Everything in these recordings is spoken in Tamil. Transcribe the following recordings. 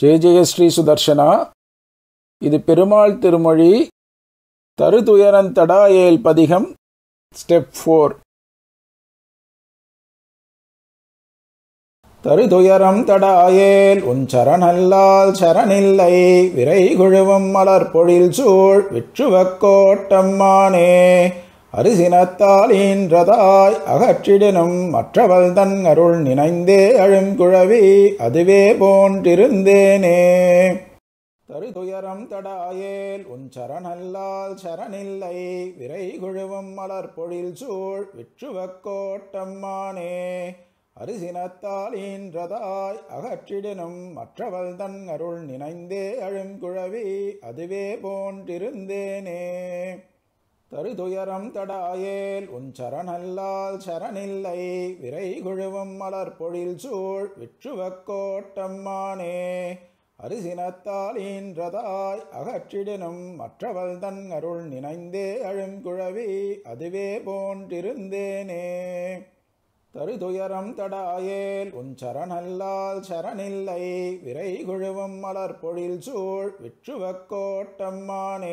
ஜெய ஜெயஸ்ரீ ஸ்ரீ சுதர்ஷனா இது பெருமாள் திருமொழி தருதுயரன் தடாயேல் பதிகம் ஸ்டெப் ஃபோர் தருதுயரம் தடாயேல் உன் சரணல்லால் சரணில்லை விரை குழுவும் மலர் பொழில் சூழ் விற்றுவக்கோட்டம்மானே அரிசினத்தாலீன்றதாய் அகற்றிடனும் மற்றவள் தன் அருள் நினைந்தே அழுங்குழவி அதுவே போன்றிருந்தேனே தருதுயரம் தடாயேல் உன் சரணல்லால் சரணில்லை விரை குழுவும் மலர் பொழில் சூழ் விற்றுவக் கோட்டம்மானே அரிசினத்தால் ஈன்றதாய் அகற்றிடனும் மற்றவள் தன் அருள் நினைந்தே அழுங்குழவி அதுவே போன்றிருந்தேனே தருதுயரம் தடாயேல் உன் சரணல்லால் சரணில்லை விரை குழுவும் பொழில் சூழ் விற்றுவக்கோட்டம்மானே அரிசினத்தால் ஈன்றதாய் அகற்றிடனும் மற்றவள் தன் அருள் நினைந்தே அழுங்குழவி அதுவே போன்றிருந்தேனே தருதுயரம் தடாயேல் உன் சரணல்லால் சரணில்லை விரை குழுவும் பொழில் சூழ் விற்றுவக்கோட்டம்மானே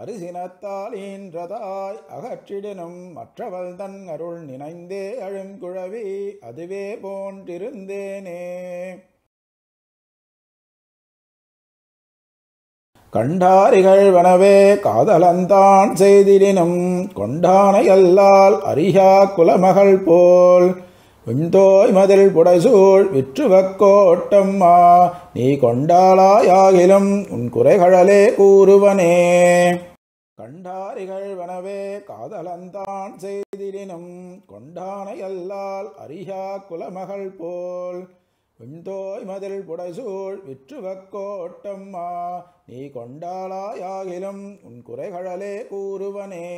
அரிசினத்தாலீன்றதாய் அகற்றிடனும் மற்றவள் தன் அருள் நினைந்தே அழும் குழவி அதுவே போன்றிருந்தேனே கண்டாரிகழ்வனவே காதலந்தான் செய்திடினும் கொண்டானையல்லால் அரியா குலமகள் போல் விம்தோய் மதில் புடைசூழ் விற்றுவக்கோட்டம்மா நீ கொண்டாளாயாகிலும் உன் குறைகழலே கூறுவனே கண்டாரிகள் வனவே காதலந்தான் செய்திலினும் கொண்டானை அல்லால் அரியா குலமகள் போல் விம்தோய் மதில் புடைசூழ் விற்றுவக்கோட்டம்மா நீ கொண்டாளாயாகிலும் உன் குறைகழலே கூறுவனே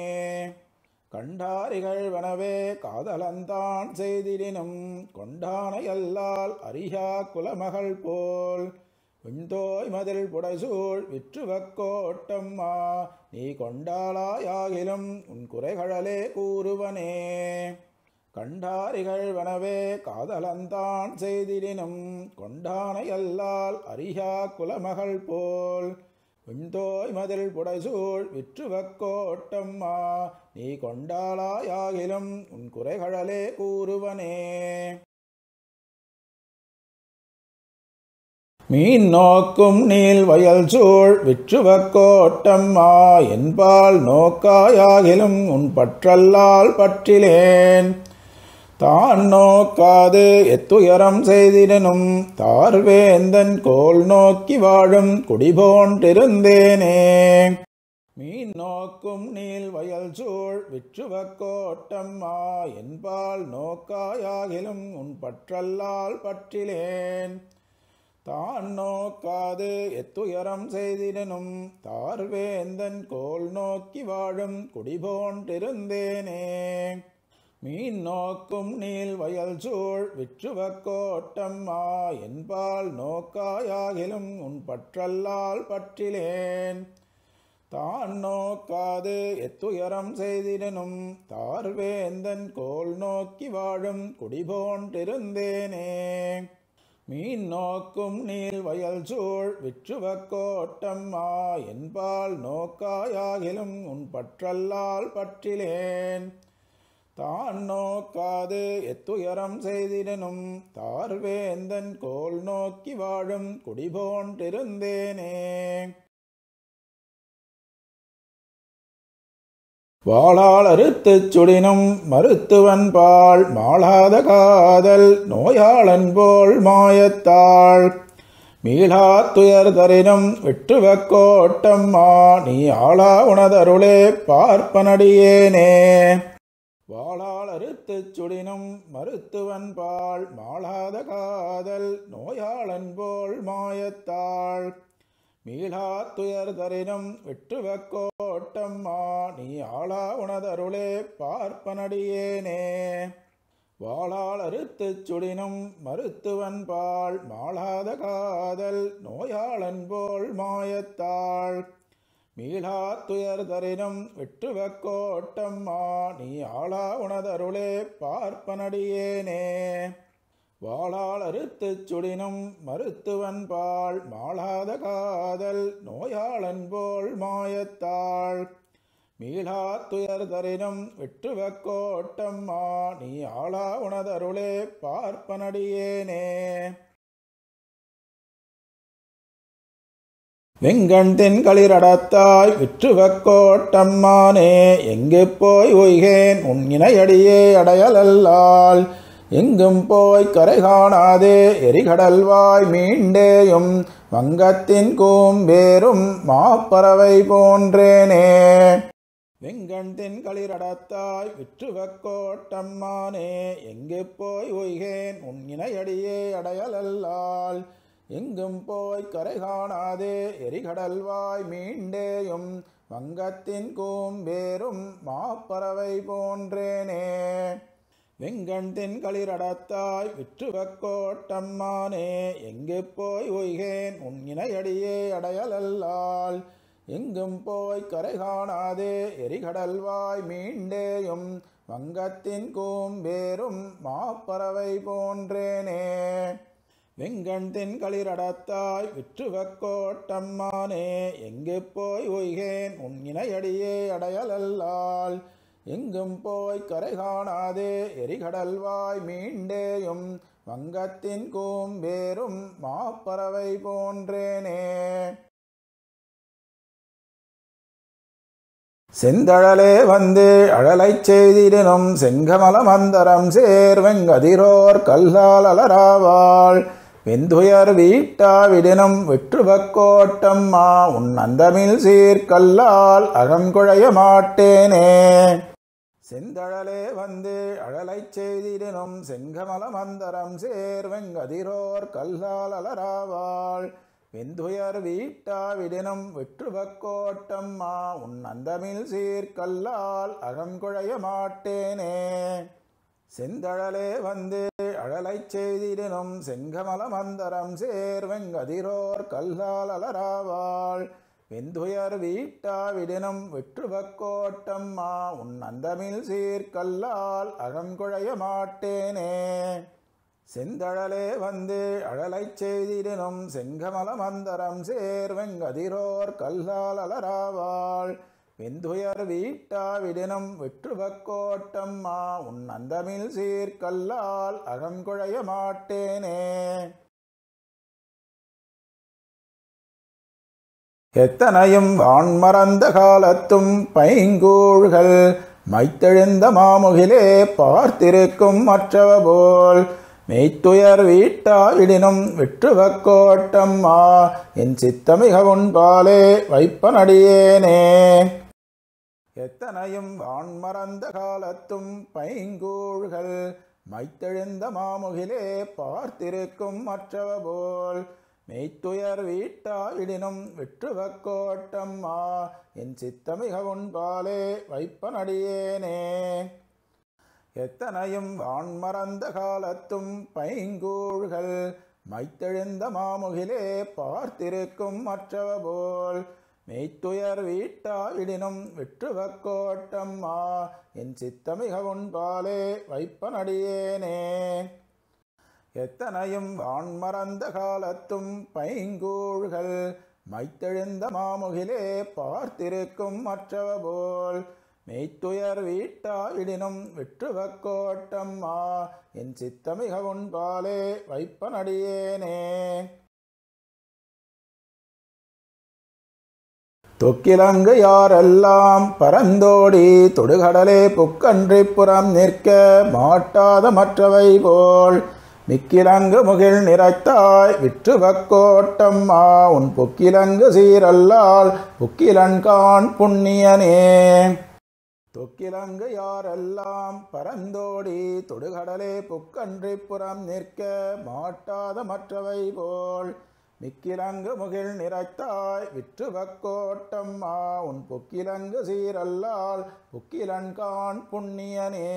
கண்டாரிகள் வனவே காதலந்தான் செய்திடினும் கொண்டானையல்லால் அரியா குலமகள் போல் விண்தோய் மதில் புடைசூழ் விற்றுவக்கோட்டம்மா நீ கொண்டாளாயாகிலும் உன் குறைகளே கூறுவனே கண்டாரிகள் வனவே காதலந்தான் செய்திடினும் கொண்டானையல்லால் அரியா குலமகள் போல் விம்தோய் மதில் புடைசூழ் விற்றுவக்கோட்டம்மா நீ கொண்டாளாயாகிலும் உன் குறைகளே கூறுவனே மீன் நோக்கும் நீல் வயல் சூழ் விற்றுவக்கோட்டம்மா என்பால் நோக்காயாகிலும் உன் பற்றல்லால் பற்றிலேன் தான் நோக்காது எத்துயரம் செய்திடனும் தார்வேந்தன் கோல் நோக்கி வாழும் குடிபோன்றிருந்தேனே மீன் நோக்கும் நீல் வயல் சூழ் விற்றுவ கோட்டம்மா என்பால் நோக்காயாகிலும் உன் பற்றல்லால் பற்றிலேன் தான் நோக்காது எத்துயரம் செய்திடனும் தார்வேந்தன் கோல் நோக்கி வாழும் குடிபோன்றிருந்தேனே மீன் நோக்கும் நீல் வயல் சூழ் விற்றுவக்கோட்டம்மா என்பால் நோக்காயாகிலும் உன் பற்றல்லால் பற்றிலேன் தான் நோக்காது எத்துயரம் செய்திடனும் தார்வேந்தன் கோல் நோக்கி வாழும் குடிபோன்றிருந்தேனே மீன் நோக்கும் நீல் வயல் சூழ் விற்றுவக்கோட்டம்மா என்பால் நோக்காயாகிலும் உன் பற்றல்லால் பற்றிலேன் தான் நோக்காது எத்துயரம் செய்திடனும் தார்வேந்தன் கோல் நோக்கி வாழும் குடிபோன்றிருந்தேனே வாழால் அறுத்துச் சுடினும் மருத்துவன் பால் மாளாத காதல் நோயாளன் போல் மாயத்தாள் மீளா துயர் தரினும் விற்றுவ கோட்டம்மா நீ ஆளா உனதருளே பார்ப்பனடியேனே வாழால் சுடினும் மருத்துவன் பால் மாளாத காதல் நோயாளன் போல் மாயத்தாள் மீளா துயர் தரினும் மா நீ ஆளா உனதருளே பார்ப்பனடியேனே வாழால் சுடினும் மருத்துவன் பால் மாளாத காதல் நோயாளன் போல் மாயத்தாள் மீளா துயர் தரினும் வெற்றுவக்கோட்டம்மா நீ ஆளா உனதருளே பார்ப்பனடியேனே வாழால் அறுத்து சுடினும் மருத்துவன் பால் மாளாத காதல் நோயாளன் போல் மாயத்தாள் மீளா துயர் தரினும் வெற்றுவக்கோட்டம்மா நீ ஆளா உனதருளே பார்ப்பனடியேனே விங்கண் தென்களிரடத்தாய் விற்றுவக்கோட்டம்மானே எங்கு போய் ஒய்கேன் உன் இணையடியே அடையலல்லால் எங்கும் போய் கரை காணாதே எரிகடல்வாய் மீண்டேயும் வங்கத்தின் கூம்பேரும் மாப்பறவை போன்றேனே வெங்கண் தென்களிரடத்தாய் விற்றுவக்கோட்டம்மானே எங்கு போய் ஒய்கேன் உன் இணையடியே அடையலல்லால் எங்கும் போய் கரை காணாதே எரிகடல்வாய் மீண்டேயும் வங்கத்தின் கூம்பேரும் மாப்பறவை போன்றேனே வெங்கண்தின் களிரடத்தாய் விற்றுவக்கோட்டம்மானே எங்கு போய் ஒய்கேன் உன் இணையடியே அடையலல்லால் எங்கும் போய் கரை காணாதே எரிகடல்வாய் மீண்டேயும் வங்கத்தின் கூம்பேரும் மாப்பறவை போன்றேனே வெங்கண் தென்களிரடத்தாய் விற்றுவக்கோட்டம்மானே எங்கு போய் ஒய்கேன் உன் இணையடியே அடையலல்லால் எங்கும் போய் கரை காணாதே எரிகடல்வாய் மீண்டேயும் வங்கத்தின் கூம்பேரும் மாப்பறவை போன்றேனே செந்தழலே வந்து அழலைச் செய்திடனும் செங்கமல மந்தரம் சேர்வெங்கதிரோர் கல்லால் அலராவாள் வெந்துயர் வீட்டா விடினும் விற்றுவக்கோட்டம்மா உன் அந்தமில் சீர்கல்லால் அகம் குழைய மாட்டேனே செந்தழலே வந்து அழலை செய்திடனும் செங்கமல மந்தரம் சேர்வெங்கதிரோர் கல்லால் அலராவாள் வெந்துயர் வீட்டா விடினும் விற்றுவக்கோட்டம்மா உன் அந்தமில் சீர்கல்லால் அகம் குழைய மாட்டேனே செந்தழலே வந்து கழலைச் செய்தினும் செங்கமல மந்தரம் சேர்வெங்கதிரோர் கல்லால் அலராவாள் வெந்துயர் வீட்டாவிடனும் வெற்றுவக்கோட்டம்மா உன் அந்தமில் சீர்கல்லால் அகங்குழைய மாட்டேனே செந்தழலே வந்து அழலை செய்தினும் செங்கமல மந்தரம் சேர்வெங்கதிரோர் கல்லால் அலராவாள் வீட்டா விடினும் வீட்டாவிடனும் வெற்றுவக்கோட்டம்மா உன் அந்தமில் சீர்கல்லால் அகங்குழைய மாட்டேனே எத்தனையும் வான் மறந்த காலத்தும் பைங்கூழ்கள் மைத்தெழுந்த மாமுகிலே பார்த்திருக்கும் மற்றவ போல் மெய்த்துயர் வீட்டாவிடினும் விற்றுவக்கோட்டம்மா என் சித்தமிக உன்பாலே வைப்பனடியேனே எத்தனையும் வான்மறந்த காலத்தும் பைங்கூழ்கள் மைத்தெழுந்த மாமுகிலே பார்த்திருக்கும் மற்றவ போல் மெய்த்துயர் வீட்டாயிடினும் விற்றுவக்கோட்டம்மா என் சித்தமிக உன்பாலே வைப்பனடியேனே எத்தனையும் வான்மறந்த காலத்தும் பைங்கூழ்கள் மைத்தெழுந்த மாமுகிலே பார்த்திருக்கும் மற்றவ போல் மெய்த்துயர் வீட்டாவிடினும் விற்றுவக்கோட்டம்மா என் சித்தமிக உன்பாலே வைப்பனடியேனே எத்தனையும் வான்மறந்த காலத்தும் பைங்கூழ்கள் மைத்தெழுந்த மாமுகிலே பார்த்திருக்கும் மற்றவ போல் மெய்த்துயர் வீட்டாவிடினும் விற்றுவக்கோட்டம்மா என் சித்தமிக உன்பாலே வைப்பனடியேனே தொக்கிலங்கு யாரெல்லாம் பரந்தோடி தொடுகடலே புக்கன்றி புறம் நிற்க மாட்டாத மற்றவை போல் மிக்கிலங்கு முகில் நிறைத்தாய் மா உன் பொக்கிலங்கு சீரல்லால் புக்கிலன்கான் புண்ணியனே தொக்கிலங்கு யாரெல்லாம் பரந்தோடி தொடுகடலே புக்கன்றி புறம் நிற்க மாட்டாத மற்றவை போல் மிக்கிலங்கு முகில் நிறைத்தாய் விற்றுவக்கோட்டம்மா உன் பொக்கிலங்கு சீரல்லால் பொக்கிலன்கான் புண்ணியனே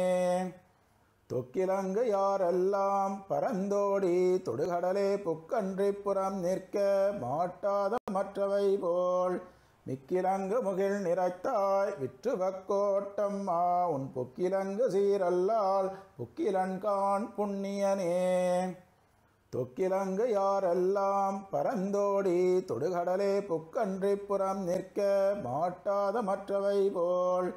தொக்கிலங்கு யாரெல்லாம் பரந்தோடி தொடுகடலே புக்கன்றி புறம் நிற்க மாட்டாத மற்றவை போல் மிக்கிலங்கு முகில் நிறைத்தாய் விற்று விற்றுவக்கோட்டம்மா உன் பொக்கிலங்கு சீரல்லால் புக்கிலன்கான் புண்ணியனே தொக்கிலங்கு யாரெல்லாம் பரந்தோடி தொடுகடலே புக்கன்றி புறம் நிற்க மாட்டாத மற்றவை போல்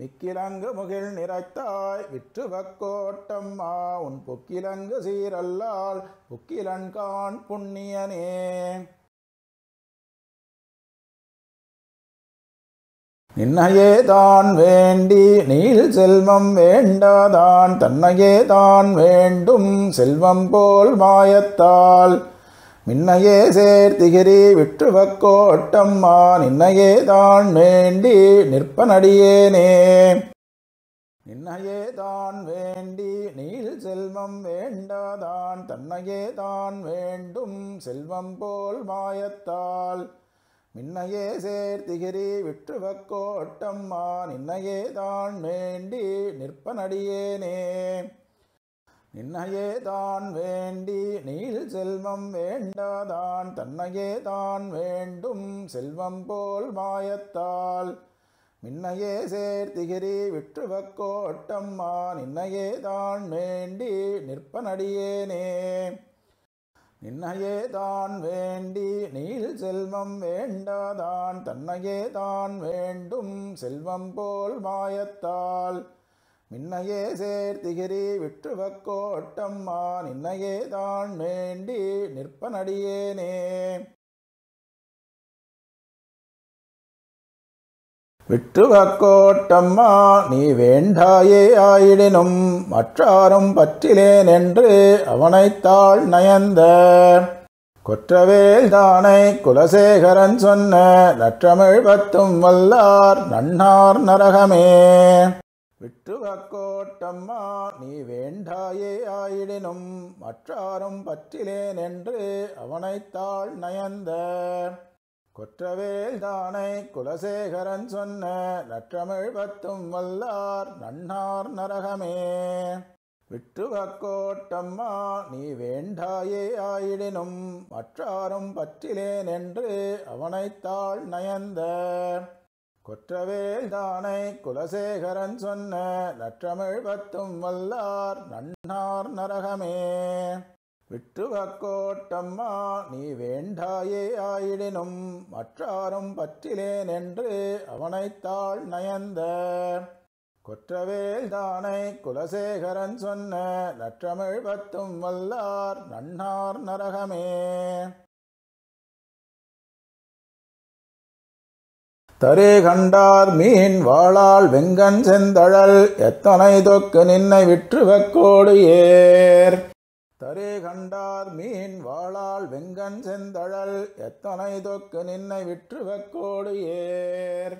மிக்கிலங்கு முகில் நிறைத்தாய் விற்றுவக்கோட்டம்மா உன் பொக்கிலங்கு சீரல்லால் புக்கிலன்கான் புண்ணியனே நின்னையே தான் வேண்டி நீல் செல்வம் வேண்டாதான் தன்னையே தான் வேண்டும் செல்வம் போல் மாயத்தால் மின்னையே சேர்த்திகிரி விற்றுவக்கோட்டம்மா நின்னையே தான் வேண்டி நிற்பனடியேனே நின்னையே தான் வேண்டி நீல் செல்வம் வேண்டாதான் தன்னையே தான் வேண்டும் செல்வம் போல் மாயத்தாள் மின்னையே சேர்த்திகிரி விற்றுவக்கோட்டம்மா நின்னையே தான் வேண்டி நிற்பனடியேனே நின்னையே தான் வேண்டி நீள் செல்வம் வேண்டாதான் தன்னையே தான் வேண்டும் செல்வம் போல் மாயத்தால் மின்னையே சேர்த்திகிரி விற்றுவக்கோட்டம்மா நின்னையே தான் வேண்டி நிற்பனடியேனே நின்னையே தான் வேண்டி நீல் செல்வம் வேண்டாதான் தன்னையே தான் வேண்டும் செல்வம் போல் மாயத்தால் மின்னையே சேர்த்திகிரி விற்றுவக்கோட்டம்மா நின்னையே தான் வேண்டி நிற்பனடியேனே விற்றுவக்கோட்டம்மா நீ வேண்டாயே ஆயிடினும் மற்றாரும் பற்றிலேன் என்று அவனைத்தாள் நயந்த கொற்றவேல் குலசேகரன் சொன்ன நற்றமிழ் பத்தும் வல்லார் நன்னார் நரகமே விற்றுவக்கோட்டம்மா நீ வேண்டாயே ஆயிடினும் மற்றாரும் பற்றிலேன் என்று அவனைத்தாள் நயந்த குற்றவேல் தானை குலசேகரன் சொன்ன நற்றமிழ் பத்தும் வல்லார் நன்னார் நரகமே விட்டுவக்கோட்டம்மா நீ வேண்டாயே ஆயிடினும் மற்றாரும் பற்றிலேன் என்று அவனைத்தாள் நயந்த குற்றவேல் தானை குலசேகரன் சொன்ன நற்றமிழ் பத்தும் வல்லார் நன்னார் நரகமே விட்டுவக்கோட்டம்மா நீ வேண்டாயே ஆயிடினும் மற்றாரும் பற்றிலேன் என்று அவனைத்தாள் நயந்த குற்றவேல் தானை குலசேகரன் சொன்ன நற்றமிழ் பத்தும் வல்லார் நன்னார் நரகமே தரே கண்டார் மீன் வாழால் வெங்கன் செந்தழல் எத்தனை தொக்கு நின்னை விற்றுவக்கோடு ஏர் தரே கண்டார் மீன் வாழால் வெங்கன் செந்தழல் எத்தனை தொக்கு நின்னை விற்றுவக்கோடு ஏர்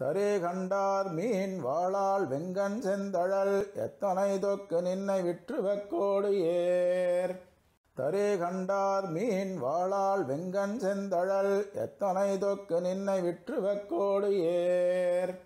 தரே கண்டார் மீன் வாழால் வெங்கன் செந்தழல் எத்தனை தொக்கு நின்னை விற்றுவக்கோடு ஏர் தரே கண்டார் மீன் வாழால் வெங்கன் செந்தழல் எத்தனை தொக்கு நின்னை விற்றுவக்கோடு ஏர்